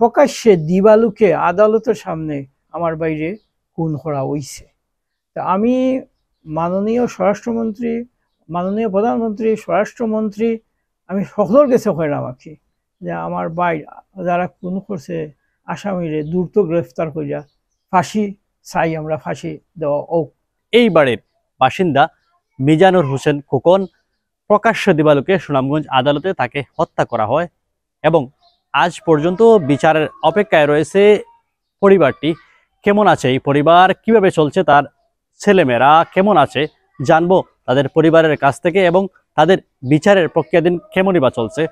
প্রকাশ্যে দিবালুকে আদালতের সামনে আমার বাইরে খুন করা হইছে তা আমি মাননীয় স্বরাষ্ট্রমন্ত্রী মাননীয় প্রধানমন্ত্রী স্বরাষ্ট্রমন্ত্রী আমি সকলের কাছে হয়রাম আছি যে আমার বাই যারা খুন করছে আসামিরে দ্রুত গ্রেফতার করিয়া ফাঁসি চাই আমরা ফাঁসি দেওয়া ও এইবারে বাসিন্দা মিজানুর হোসেন খোকন প্রকাশ্য দিবালুকে সুনামগঞ্জ আদালতে তাকে হত্যা করা হয় এবং আজ পর্যন্ত বিচারের অপেক্ষায় রয়েছে পরিবারটি কেমন আছে এই পরিবার কিভাবে চলছে তার ছেলেমেয়েরা কেমন আছে জানবো তাদের পরিবারের কাছ থেকে এবং তাদের বিচারের প্রক্রিয়া দিন কেমনই বা চলছে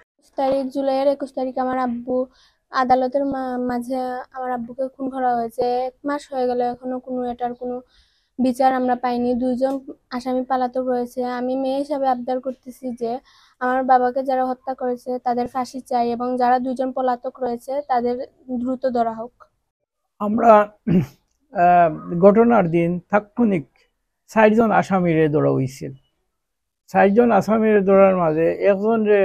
তারিখ জুলাইয়ের একুশ তারিখ আমার আব্বু আদালতের মাঝে আমার আব্বুকে খুন করা হয়েছে এক মাস হয়ে গেল এখনো কোনো এটার কোনো বিচার আমরা পাইনি দুইজন আসামি পালাতক রয়েছে আমি মেয়ে হিসাবে আবদার করতেছি যে আমার বাবাকে যারা হত্যা করেছে তাদের ফাঁসি চাই এবং যারা দুইজন পলাতক রয়েছে তাদের দ্রুত ধরা হোক আমরা ঘটনার দিন তাৎক্ষণিক চারজন আসামিরে ধরা হয়েছিল চারজন আসামির ধরার মাঝে একজন রে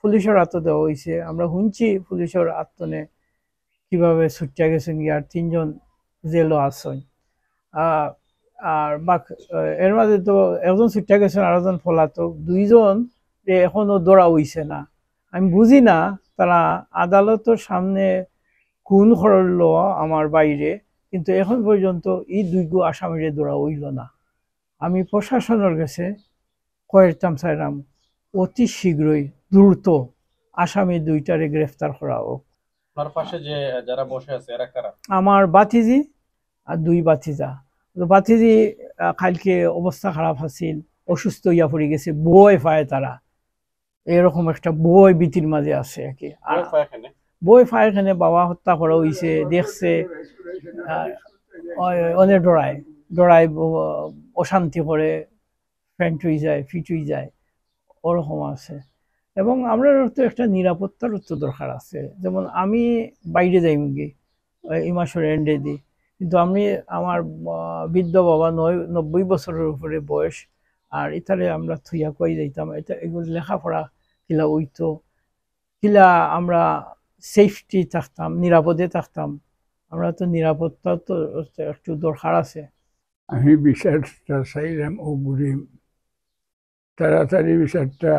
পুলিশের আত্ম দেওয়া হয়েছে আমরা শুনছি পুলিশের আত্মনে কিভাবে ছুটিয়া গেছেন আর তিনজন জেলও আসন আর বাক এর মাঝে তো একজন ছুটিয়া গেছেন আর একজন পলাতক দুইজন এখনো দৌড়া হইছে না আমি বুঝি না তারা আদালতের সামনে খুন করল আমার বাইরে কিন্তু এখন পর্যন্ত এই দুইগু আসামিরে দৌড়া হইল না আমি প্রশাসনের কাছে কয়েরতাম সাইরাম অতি শীঘ্রই দ্রুত আসামি দুইটারে গ্রেফতার করা হোক পাশে যে যারা বসে আছে আমার বাতিজি আর দুই বাতিজা বাতিজি কালকে অবস্থা খারাপ আছিল অসুস্থ হইয়া পড়ে গেছে বই পায় তারা এরকম একটা বই বিতির মাঝে আছে আর কি বই পায় বাবা হত্যা করা হয়েছে দেখছে অনেক ডরায় ডরায় অশান্তি করে ফ্যান্ট হয়ে যায় ফিট হয়ে যায় ওরকম আছে এবং আমার তো একটা নিরাপত্তার তো দরকার আছে যেমন আমি বাইরে যাই মুগি এই এন্ডে দিই কিন্তু আমি আমার বৃদ্ধ বাবা নয় নব্বই বছরের উপরে বয়স আর ইতালে আমরা থুইয়া কই যাইতাম এটা এগুলো লেখাপড়া কিলা উইতো কিলা আমরা সেফটি থাকতাম নিরাপদে থাকতাম আমরা তো নিরাপত্তা তো একটু দরকার আছে আমি বিচারটা চাইলাম ও বুড়ি তাড়াতাড়ি বিচারটা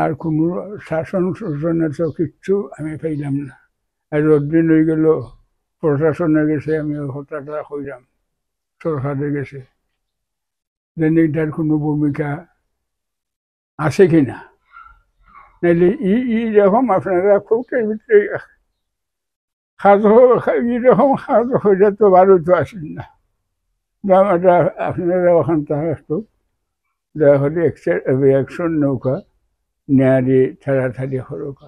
আর কোনো শাসন শোষণের তো কিচ্ছু আমি পাইলাম না আর রোদ্দিন হয়ে গেল প্রশাসনে গেছে আমি হতাশা হইলাম সরকারে গেছে দৈনিক এটার কোনো ভূমিকা আছে কি না নাইলে ই ই রকম আপনারা খুব ভিতরে খাদ এরকম খাদ হইলে তো বারো তো আসেন না আমরা আপনারা ওখান থেকে একটু দয়া করে অ্যাকশন নৌকা নেয়ারে ছাড়াছাড়ি হরকা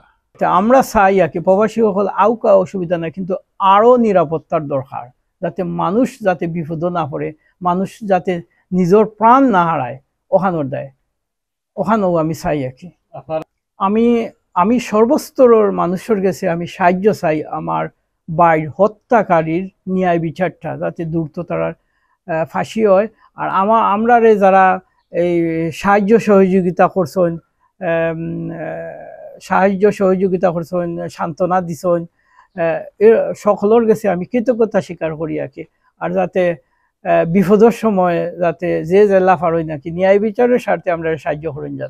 আমরা চাই আর কি প্রবাসী সকল আউকা অসুবিধা নাই কিন্তু আরও নিরাপত্তার দরকার যাতে মানুষ যাতে বিপদ না পড়ে মানুষ যাতে নিজের প্রাণ না হারায় ওখানোর দেয় ওখানেও আমি চাই আঁকি আমি আমি সর্বস্তরের মানুষের কাছে আমি সাহায্য চাই আমার বাইর হত্যাকারীর ন্যায় বিচারটা যাতে দ্রুত তারা ফাঁসি হয় আর আমার আমরারে যারা এই সাহায্য সহযোগিতা করছেন সাহায্য সহযোগিতা করছেন সান্ত্বনা দিছেন সকলের কাছে আমি কৃতজ্ঞতা স্বীকার করি আর কি আর যাতে বিপদের সময় যাতে যে যে লাফার ফারই নাকি ন্যায় বিচারের স্বার্থে আমরা সাহায্য করেন যাতে